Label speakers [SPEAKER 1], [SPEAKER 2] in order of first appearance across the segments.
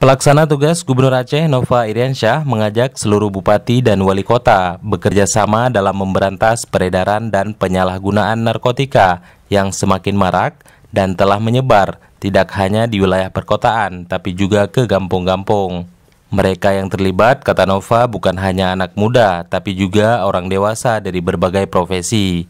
[SPEAKER 1] Pelaksana tugas Gubernur Aceh Nova Iriansyah mengajak seluruh bupati dan wali kota bekerja sama dalam memberantas peredaran dan penyalahgunaan narkotika yang semakin marak dan telah menyebar tidak hanya di wilayah perkotaan tapi juga ke kampung-kampung. Mereka yang terlibat, kata Nova, bukan hanya anak muda tapi juga orang dewasa dari berbagai profesi.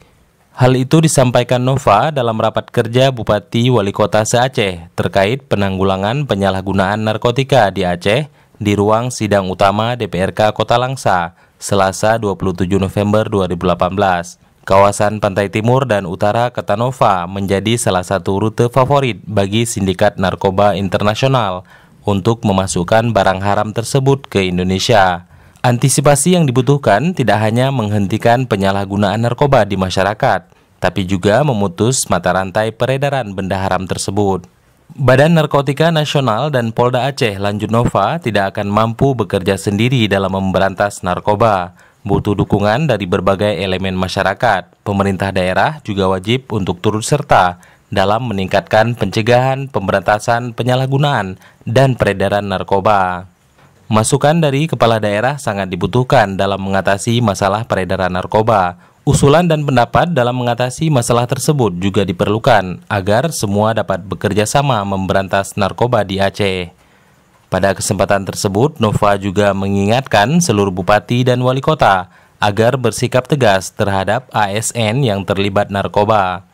[SPEAKER 1] Hal itu disampaikan Nova dalam rapat kerja Bupati Wali Kota se-Aceh terkait penanggulangan penyalahgunaan narkotika di Aceh di ruang sidang utama DPRK Kota Langsa, Selasa 27 November 2018. Kawasan pantai timur dan utara Kota Nova menjadi salah satu rute favorit bagi sindikat narkoba internasional untuk memasukkan barang haram tersebut ke Indonesia. Antisipasi yang dibutuhkan tidak hanya menghentikan penyalahgunaan narkoba di masyarakat, tapi juga memutus mata rantai peredaran benda haram tersebut. Badan Narkotika Nasional dan Polda Aceh Lanjut Nova tidak akan mampu bekerja sendiri dalam memberantas narkoba. Butuh dukungan dari berbagai elemen masyarakat. Pemerintah daerah juga wajib untuk turut serta dalam meningkatkan pencegahan, pemberantasan penyalahgunaan, dan peredaran narkoba. Masukan dari kepala daerah sangat dibutuhkan dalam mengatasi masalah peredaran narkoba. Usulan dan pendapat dalam mengatasi masalah tersebut juga diperlukan agar semua dapat bekerja sama memberantas narkoba di Aceh. Pada kesempatan tersebut, Nova juga mengingatkan seluruh bupati dan wali kota agar bersikap tegas terhadap ASN yang terlibat narkoba.